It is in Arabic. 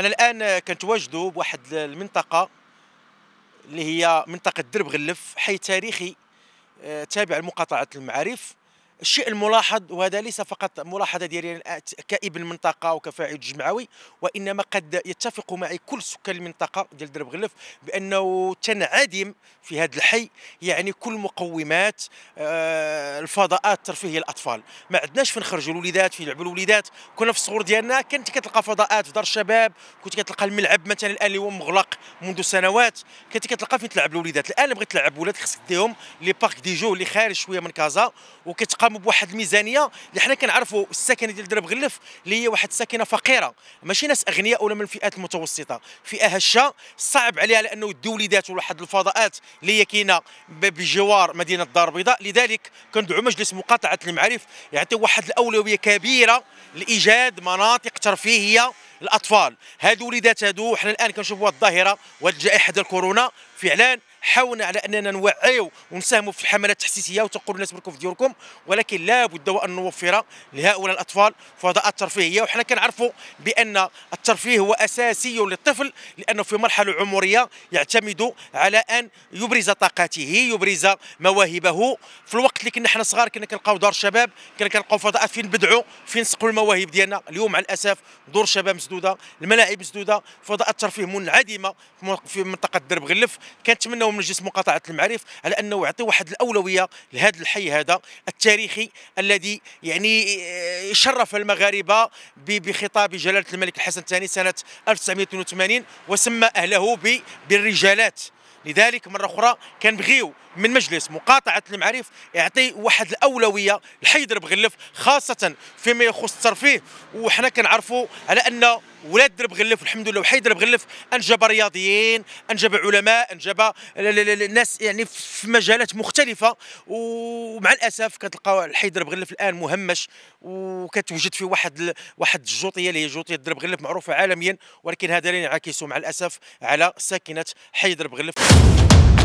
حنا الان كنتواجدوا بواحد المنطقه اللي هي منطقه درب غلف حي تاريخي آه، تابع لمقاطعه المعارف الشيء الملاحظ وهذا ليس فقط ملاحظه ديالي كابن منطقه وكفاعل جمعوي وانما قد يتفق معي كل سكان المنطقه ديال درب غلف بانه تنعدم في هذا الحي يعني كل مقومات آه، الفضاءات الترفيهيه للاطفال ما عندناش فين نخرجوا الوليدات فين يلعبوا الوليدات كنا في الصغور ديالنا كنت كتلقى فضاءات في دار الشباب كنت كتلقى الملعب مثلا الان اللي هو مغلق منذ سنوات كنت كتلقى فين تلعب الوليدات الان بغيت تلعب ولاد خصك ديهم لي بارك دي جو اللي خارج شويه من كازا وكتقى قاموا بواحد الميزانيه اللي حنا كنعرفوا السكنه ديال درب غلف اللي هي واحد السكنه فقيره ماشي ناس اغنياء ولا من الفئات المتوسطه فئه هشه صعب عليها لانه الدوليدات وليدات واحد الفضاءات اللي هي كاينه بجوار مدينه الدار البيضاء لذلك كندعو مجلس مقاطعه المعارف يعطي واحد الاولويه كبيره لايجاد مناطق ترفيهيه للاطفال هادو وليدات هادو حنا الان كنشوفوا الظاهره وهاد الجائحه ديال كورونا فعلا حاولنا على اننا نوعيو ونساهموا في الحملات التحسيسيه وتنقلوا الناس بركم في ديوركم ولكن لابد وان نوفر لهؤلاء الاطفال فضاءات ترفيهيه وحنا كنعرفوا بان الترفيه هو اساسي للطفل لانه في مرحله عمريه يعتمد على ان يبرز طاقاته يبرز مواهبه في الوقت اللي كنا حنا صغار كنا كنلقاو دار شباب كنا كنلقاو فضاءات فين نبدعوا فين نسقلوا المواهب ديالنا اليوم مع الاسف دور شباب مسدوده الملاعب مسدوده فضاءات ترفيه منعدمه في منطقه درب غلف كنتمنوا اليوم مجلس مقاطعه المعارف على انه يعطي واحد الاولويه لهذا الحي هذا التاريخي الذي يعني آه، شرف المغاربه بخطاب جلاله الملك الحسن الثاني سنه 1982 وسمى اهله بالرجالات لذلك مره اخرى كنبغيو من مجلس مقاطعه المعارف يعطي واحد الاولويه لحيدر بغلف خاصه فيما يخص الترفيه وحنا كنعرفوا على ان ولاد درب غلف الحمد لله وحيدر بغلف انجب رياضيين انجب علماء انجب الناس يعني في مجالات مختلفه ومع الاسف كتلقى حيدر بغلف الان مهمش وكتوجد فيه واحد واحد الجوطيه اللي هي جوطيه درب غلف معروفه عالميا ولكن هذا لا ينعكس مع الاسف على ساكنه حيدر بغلف